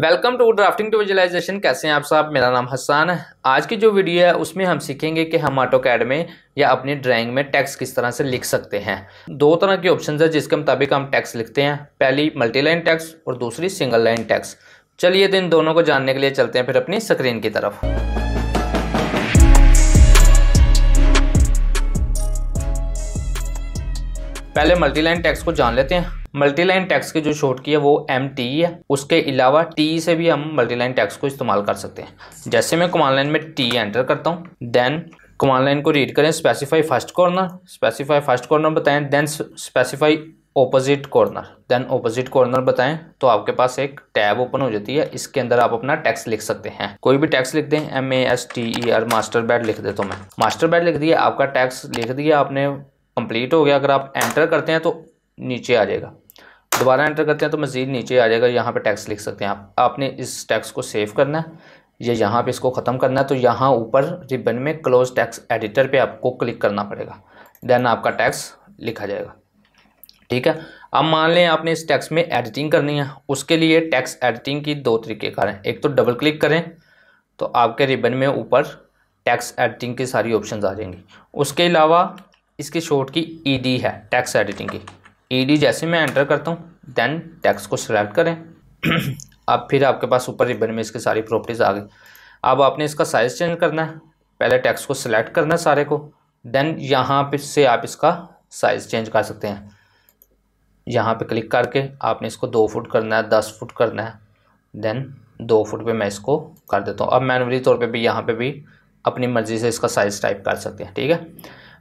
welcome to drafting to visualization कैसे हैं आप साहब मेरा नाम हसन है आज की जो वीडियो है उसमें हम सीखेंगे कि हम ऑटो कैड में या अपनी ड्राइंग में टैक्स किस तरह से लिख सकते हैं दो तरह के ऑप्शन है जिसके मुताबिक हम टैक्स लिखते हैं पहली मल्टी लाइन टैक्स और दूसरी सिंगल लाइन टैक्स चलिए तो इन दोनों को जानने के लिए चलते हैं फिर अपनी स्क्रीन की तरफ पहले मल्टी लाइन टैक्स को जान लेते हैं मल्टीलाइन टैक्स की जो शॉर्ट की है वो एम टी e है उसके अलावा टी से भी हम मल्टी लाइन टैक्स को इस्तेमाल कर सकते हैं जैसे मैं कमांड लाइन में टी एंटर करता हूँ देन कमांड लाइन को रीड करें specify first corner specify first corner बताएं then specify opposite corner then opposite corner बताएं तो आपके पास एक टैब ओपन हो जाती है इसके अंदर आप अपना टैक्स लिख सकते हैं कोई भी टैक्स लिख दें M A S T E R master bed लिख देता हूँ मैं मास्टर बैड लिख दिया आपका टैक्स लिख दिया आपने कंप्लीट हो गया अगर आप एंटर करते हैं तो नीचे आ जाएगा दोबारा एंटर करते हैं तो मज़ीद नीचे आ जाएगा यहाँ पे टैक्स लिख सकते हैं आप आपने इस टैक्स को सेव करना है या यहाँ पे इसको ख़त्म करना है तो यहाँ ऊपर रिबन में क्लोज टैक्स एडिटर पे आपको क्लिक करना पड़ेगा देन आपका टैक्स लिखा जाएगा ठीक है अब मान लें आपने इस टैक्स में एडिटिंग करनी है उसके लिए टैक्स एडिटिंग की दो तरीके कार हैं एक तो डबल क्लिक करें तो आपके रिबन में ऊपर टैक्स एडिटिंग की सारी ऑप्शन आ जाएंगी उसके अलावा इसके शॉर्ट की ईडी है टैक्स एडिटिंग की ईडी जैसे मैं एंटर करता हूँ देन टैक्स को सिलेक्ट करें अब फिर आपके पास ऊपर रिबन में इसकी सारी प्रॉपर्टीज़ आ गई अब आपने इसका साइज़ चेंज करना है पहले टैक्स को सिलेक्ट करना है सारे को देन यहाँ पे से आप इसका साइज़ चेंज कर सकते हैं यहाँ पे क्लिक करके आपने इसको दो फुट करना है दस फुट करना है देन दो फुट पे मैं इसको कर देता हूँ अब मैनुअली तौर पे भी यहाँ पे भी अपनी मर्ज़ी से इसका साइज़ टाइप कर सकते हैं ठीक है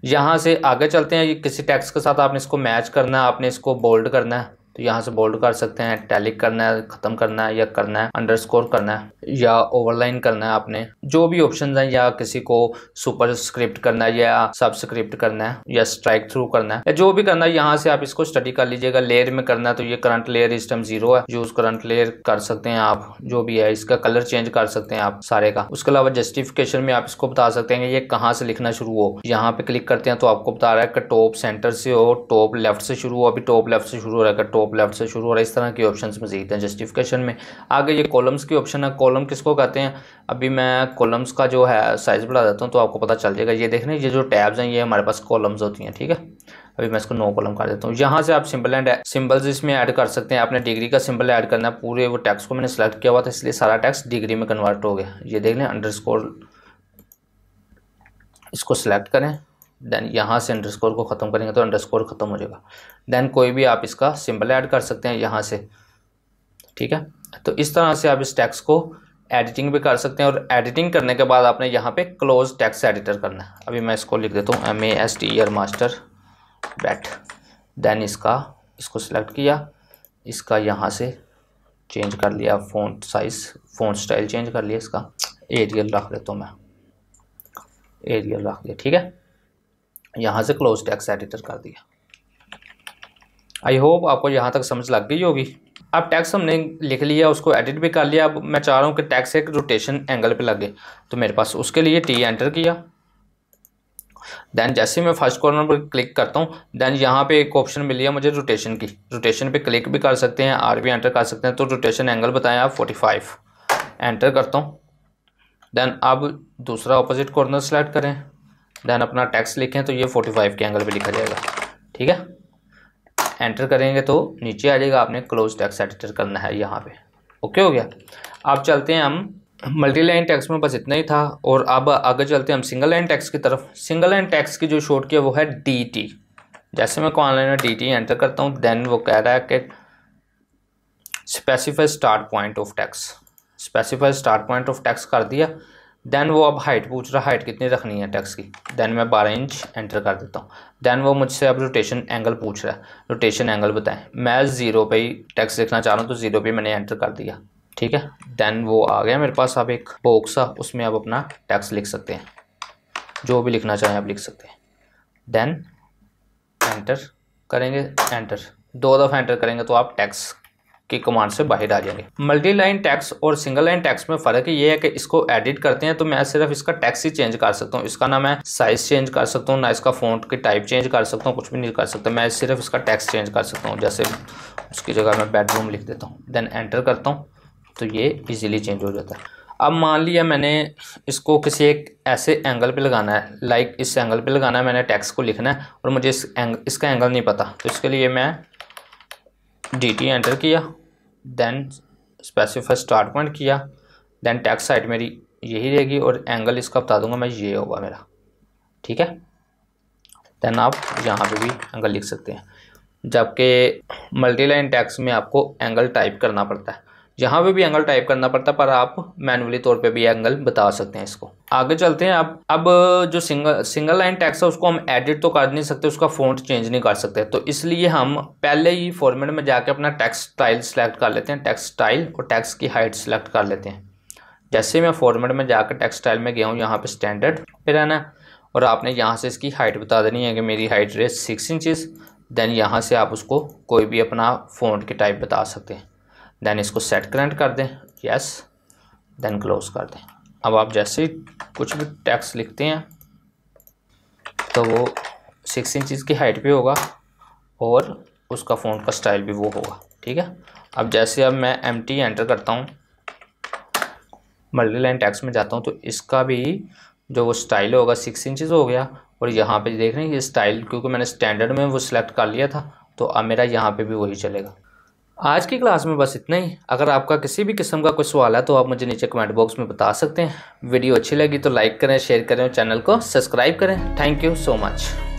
यहाँ से आगे चलते हैं किसी टैक्स के साथ आपने इसको मैच करना है आपने इसको बोल्ड करना है तो यहाँ से बोल्ड कर सकते हैं टैलिक करना है ख़त्म करना है या करना है अंडरस्कोर करना है या ओवरलाइन करना है आपने जो भी ऑप्शन हैं या किसी को सुपर स्क्रिप्ट करना है या सबस्क्रिप्ट करना है या स्ट्राइक थ्रू करना है या जो भी करना है यहाँ से आप इसको स्टडी कर लीजिएगा लेयर में करना है तो ये करंट लेयर इस टाइम जीरो है यूज करंट लेयर कर सकते हैं आप जो भी है इसका कलर चेंज कर सकते हैं आप सारे का उसके अलावा जस्टिफिकेशन में आप इसको बता सकते हैं कि ये कहाँ से लिखना शुरू हो यहाँ पे क्लिक करते हैं तो आपको बता रहा है कि टॉप सेंटर से हो टॉप लेफ्ट से शुरू हो अभी टॉप लेफ्ट से शुरू हो रहा है टॉप टॉप लेफ्ट से शुरू हो रहा है इस तरह के ऑप्शन मजीद हैं जस्टिफिकेशन में आगे ये कॉलम्स की ऑप्शन है कॉलम किसको कहते हैं अभी मैं कॉलम्स का जो है साइज़ बढ़ा देता हूँ तो आपको पता चल जाएगा ये देखने ये जो टैब्स हैं ये हमारे पास कॉलम्स होती हैं ठीक है अभी मैं इसको नो कॉलम कर देता हूँ यहाँ से आप सिंपल एंड सिंबल्स इसमें ऐड कर सकते हैं आपने डिग्री का सिंबल ऐड करना है पूरे वो टैक्स को मैंने सेलेक्ट किया हुआ था इसलिए सारा टैक्स डिग्री में कन्वर्ट हो गया ये देख लें अंडर इसको सिलेक्ट करें देन यहाँ से अंडरस्कोर को ख़त्म करेंगे तो अंडरस्कोर ख़त्म हो जाएगा देन कोई भी आप इसका सिंबल ऐड कर सकते हैं यहाँ से ठीक है तो इस तरह से आप इस टैक्स को एडिटिंग भी कर सकते हैं और एडिटिंग करने के बाद आपने यहाँ पे क्लोज टैक्स एडिटर करना है अभी मैं इसको लिख देता हूँ एम ए एस टी ईयर मास्टर बैट देन इसका इसको सिलेक्ट किया इसका यहाँ से चेंज कर लिया font size font style change कर लिया इसका एरियल रख देता हूँ मैं एरियल रख दिया ठीक है यहाँ से क्लोज टैक्स एडिटर कर दिया आई होप आपको यहाँ तक समझ लग गई होगी अब टैक्स हमने लिख लिया उसको एडिट भी कर लिया अब मैं चाह रहा हूँ कि टैक्स एक रोटेशन एंगल पे लगे तो मेरे पास उसके लिए टी एंटर किया देन जैसे मैं फर्स्ट कॉर्नर पर क्लिक करता हूँ देन यहाँ पे एक ऑप्शन मिली है मुझे रोटेशन की रोटेशन पे क्लिक भी कर सकते हैं आर भी एंटर कर सकते हैं तो रोटेशन एंगल बताएं आप फोर्टी फाइव एंटर करता हूँ देन अब दूसरा अपोजिट कॉर्नर सेलेक्ट करें देन अपना टैक्स लिखें तो ये फोर्टी फाइव के एंगल पे लिखा जाएगा ठीक है एंटर करेंगे तो नीचे आ जाएगा आपने क्लोज टैक्स एडिटर करना है यहाँ पे ओके हो गया अब चलते हैं हम मल्टी लाइन टैक्स में बस इतना ही था और अब आगे चलते हैं हम सिंगल लाइन टैक्स की तरफ सिंगल लाइन टैक्स की जो शॉर्ट की वो है डी टी जैसे मैं ऑनलाइन में डी टी एंटर करता हूँ देन वो कह रहा है कि specify start point of text specify start point of text कर दिया देन वो अब हाइट पूछ रहा हाइट कितनी रखनी है टैक्स की देन मैं बारह इंच एंटर कर देता हूँ देन वो मुझसे अब रोटेशन एंगल पूछ रहा है रोटेशन एंगल बताएं मैं ज़ीरो पे ही टैक्स लिखना चाह रहा हूँ तो ज़ीरो पे मैंने एंटर कर दिया ठीक है देन वो आ गया मेरे पास अब एक बॉक्स है उसमें आप अपना टैक्स लिख सकते हैं जो भी लिखना चाहें आप लिख सकते हैं देन एंटर करेंगे एंटर दो दफ़ा एंटर करेंगे तो आप टैक्स की कमांड से बाहर आ जाएंगे मल्टी लाइन टैक्स और सिंगल लाइन टैक्स में फ़र्क ये है कि इसको एडिट करते हैं तो मैं सिर्फ इसका टैक्स ही चेंज कर सकता हूँ इसका ना मैं साइज चेंज कर सकता हूँ ना इसका फोन की टाइप चेंज कर सकता हूँ कुछ भी नहीं कर सकता मैं सिर्फ इसका टैक्स चेंज कर सकता हूँ जैसे उसकी जगह मैं बेडरूम लिख देता हूँ देन एंटर करता हूँ तो ये ईजिली चेंज हो जाता है अब मान लिया मैंने इसको किसी एक ऐसे एंगल पे लगाना है लाइक इस एंगल पे लगाना है मैंने टैक्स को लिखना है और मुझे इस एंग, इसका एंगल नहीं पता तो इसके लिए मैं डी टी एंटर किया देन स्पेसिफाई स्टार्ट पॉइंट किया देन टैक्स साइड मेरी यही रहेगी और एंगल इसका बता दूंगा मैं ये होगा मेरा ठीक है देन आप यहाँ पे भी एंगल लिख सकते हैं जबकि मल्टी लाइन टैक्स में आपको एंगल टाइप करना पड़ता है जहाँ पे भी एंगल टाइप करना पड़ता पर आप मैनुअली तौर पे भी एंगल बता सकते हैं इसको आगे चलते हैं अब अब जो सिंगल सिंगल लाइन टैक्स है उसको हम एडिट तो कर नहीं सकते उसका फ़ॉन्ट चेंज नहीं कर सकते तो इसलिए हम पहले ही फॉर्मेट में जाके अपना टैक्स स्टाइल सेलेक्ट कर लेते हैं टैक्स स्टाइल और टैक्स की हाइट सेलेक्ट कर लेते हैं जैसे मैं फॉर्मेट में जाकर टैक्स स्टाइल में गया हूँ यहाँ पर स्टैंडर्ड फिर रहना और आपने यहाँ से इसकी हाइट बता देनी है कि मेरी हाइट रेस सिक्स इंचज़ देन यहाँ से आप उसको कोई भी अपना फोन के टाइप बता सकते हैं देन इसको सेट करेंट कर दें यस देन क्लोज कर दें अब आप जैसे कुछ भी टैक्स लिखते हैं तो वो सिक्स इंचज़ की हाइट पे होगा और उसका फ़ोन का स्टाइल भी वो होगा ठीक है अब जैसे अब मैं एम टी एंटर करता हूँ मल्टी लाइन टैक्स में जाता हूँ तो इसका भी जो वो स्टाइल होगा सिक्स इंचज़ हो गया और यहाँ पे देख रहे हैं ये स्टाइल क्योंकि मैंने स्टैंडर्ड में वो सिलेक्ट कर लिया था तो अब मेरा यहाँ पे भी वही चलेगा आज की क्लास में बस इतना ही अगर आपका किसी भी किस्म का कोई सवाल है तो आप मुझे नीचे कमेंट बॉक्स में बता सकते हैं वीडियो अच्छी लगी तो लाइक करें शेयर करें और चैनल को सब्सक्राइब करें थैंक यू सो मच